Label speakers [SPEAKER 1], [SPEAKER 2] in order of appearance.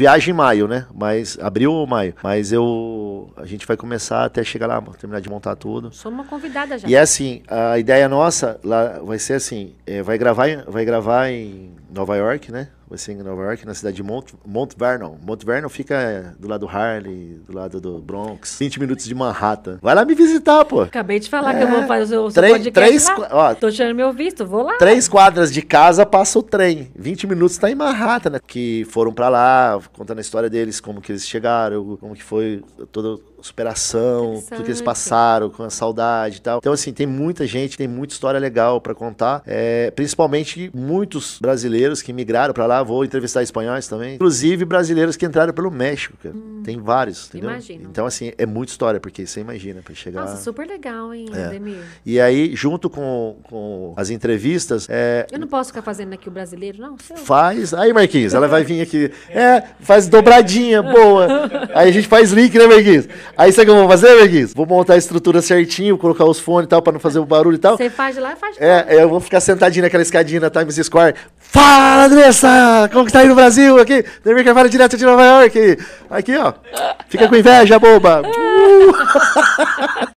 [SPEAKER 1] viagem em maio, né? Mas abril ou maio. Mas eu a gente vai começar até chegar lá, terminar de montar tudo. Sou uma convidada já. E é assim, a ideia nossa lá vai ser assim, é, vai gravar, vai gravar em Nova York, né? Vai ser em Nova York, na cidade de Mont, Mont Vernon. Mont Vernon fica é, do lado do Harley, do lado do Bronx, 20 minutos de Manhattan. Vai lá me visitar, pô. Acabei de falar é, que eu é. vou fazer o seu três, podcast três, lá. Ó, Tô tirando meu visto, vou lá. Três quadras de casa passa o trem. 20 minutos tá em Manhattan, né? Que foram para lá, contando a história deles, como que eles chegaram, como que foi toda a superação, tudo que eles passaram, com a saudade e tal. Então, assim, tem muita gente, tem muita história legal para contar. É, principalmente muitos brasileiros brasileiros que migraram para lá, vou entrevistar espanhóis também. Inclusive brasileiros que entraram pelo México, cara. Hum, Tem vários, entendeu? Imagino. Então, assim, é muita história, porque você imagina para chegar. Nossa, super legal, hein, é. E aí, junto com, com as entrevistas. É... Eu não posso ficar fazendo aqui o brasileiro, não? Seu. Faz. Aí, Marquinhos, ela vai vir aqui. É, faz dobradinha, boa. Aí a gente faz link, né, Marquinhos? Aí sabe o que eu vou fazer, Marquinhos? Vou montar a estrutura certinho, colocar os fones e tal, para não fazer o barulho e tal. Você faz lá, faz é, é, eu vou ficar sentadinho naquela escadinha na Times Square, Fala, Andressa! Como que tá aí no Brasil? Aqui, Demir Carvalho, direto de Nova York. Aqui, ó. Fica com inveja, boba. Uh!